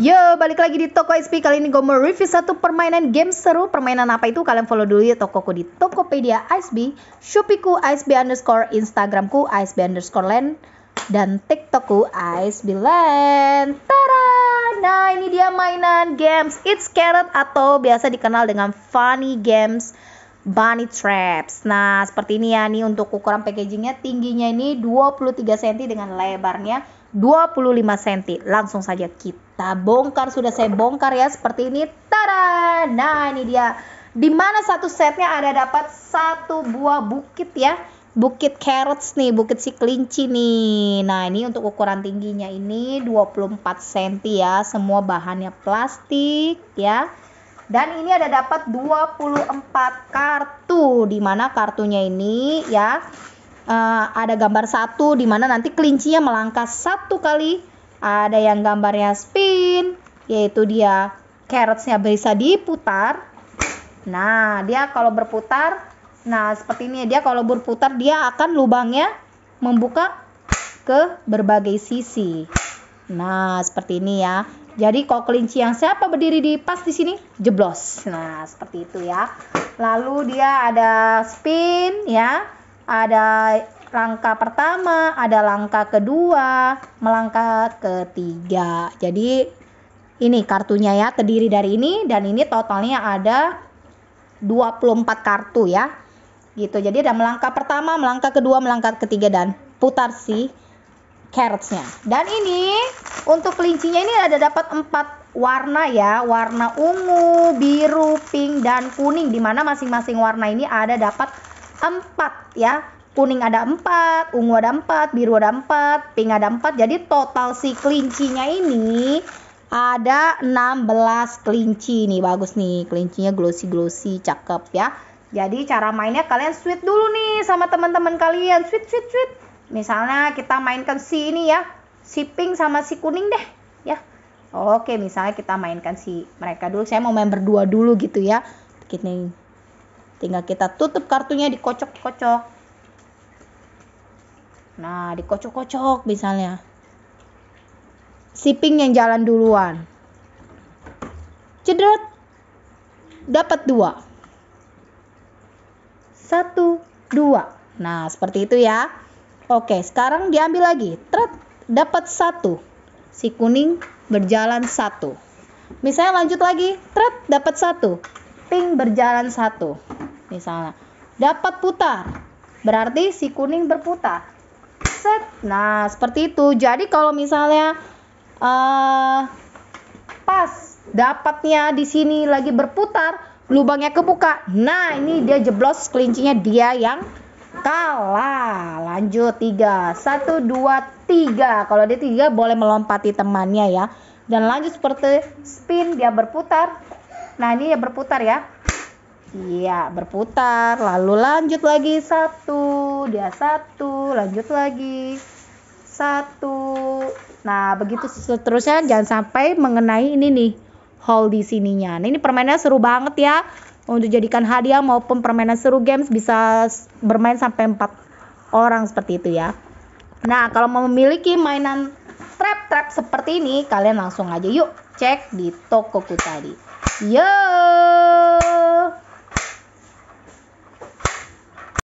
Yo, balik lagi di Toko SP. Kali ini gue mau review satu permainan game seru. Permainan apa itu? Kalian follow dulu ya tokoku di Tokopedia ISB, Shopeeku ISB underscore, Instagramku ISB underscore land, dan TikTokku ISB land. Tada! Nah, ini dia mainan games It's Carrot atau biasa dikenal dengan Funny Games Bunny Traps. Nah, seperti ini ya. Nih untuk ukuran packagingnya tingginya ini 23 cm dengan lebarnya 25 cm. Langsung saja kita bongkar. Sudah saya bongkar ya seperti ini. Tada! Nah, ini dia. Di mana satu setnya ada dapat satu buah bukit ya. Bukit carrots nih, bukit si kelinci nih. Nah, ini untuk ukuran tingginya ini 24 cm ya. Semua bahannya plastik ya. Dan ini ada dapat 24 kartu di mana kartunya ini ya uh, ada gambar satu di mana nanti kelincinya melangkah satu kali. Ada yang gambarnya spin, yaitu dia carrotsnya bisa diputar. Nah, dia kalau berputar, nah seperti ini ya, dia kalau berputar dia akan lubangnya membuka ke berbagai sisi. Nah, seperti ini ya. Jadi kalau kelinci yang siapa berdiri di pas di sini jeblos. Nah, seperti itu ya. Lalu dia ada spin ya ada langkah pertama, ada langkah kedua, melangkah ketiga. Jadi ini kartunya ya terdiri dari ini dan ini totalnya ada 24 kartu ya. Gitu. Jadi ada melangkah pertama, melangkah kedua, melangkah ketiga dan putar si carrotsnya. Dan ini untuk kelincinya ini ada dapat 4 warna ya, warna ungu, biru, pink dan kuning di mana masing-masing warna ini ada dapat 4 ya. Kuning ada 4, ungu ada 4, biru ada 4, pink ada 4. Jadi total si kelincinya ini ada 16 kelinci nih. Bagus nih kelincinya glossy-glossy, cakep ya. Jadi cara mainnya kalian sweet dulu nih sama teman-teman kalian. Sweet, sweet, sweet. Misalnya kita mainkan si ini ya. Si pink sama si kuning deh ya. Oke, misalnya kita mainkan si mereka dulu. Saya mau main berdua dulu gitu ya. Begini. Tinggal kita tutup kartunya dikocok-kocok. Nah, dikocok-kocok misalnya. Siping yang jalan duluan. Cedrat. Dapat dua. Satu, dua. Nah, seperti itu ya. Oke, sekarang diambil lagi. Tret, dapat satu. Si kuning berjalan satu. Misalnya lanjut lagi. Tret, dapat satu. Pink berjalan satu misalnya dapat putar berarti si kuning berputar set nah seperti itu jadi kalau misalnya uh, pas dapatnya di sini lagi berputar lubangnya kebuka nah ini dia jeblos kelincinya dia yang kalah lanjut tiga satu dua tiga kalau dia tiga boleh melompati temannya ya dan lanjut seperti spin dia berputar nah ini dia berputar ya Iya, berputar, lalu lanjut lagi satu, dia satu, lanjut lagi satu. Nah, begitu seterusnya jangan sampai mengenai ini nih hole di sininya. Nah, ini permainannya seru banget ya. Untuk jadikan hadiah maupun permainan seru games bisa bermain sampai 4 orang seperti itu ya. Nah, kalau mau memiliki mainan trap-trap seperti ini, kalian langsung aja yuk cek di tokoku tadi. Yo!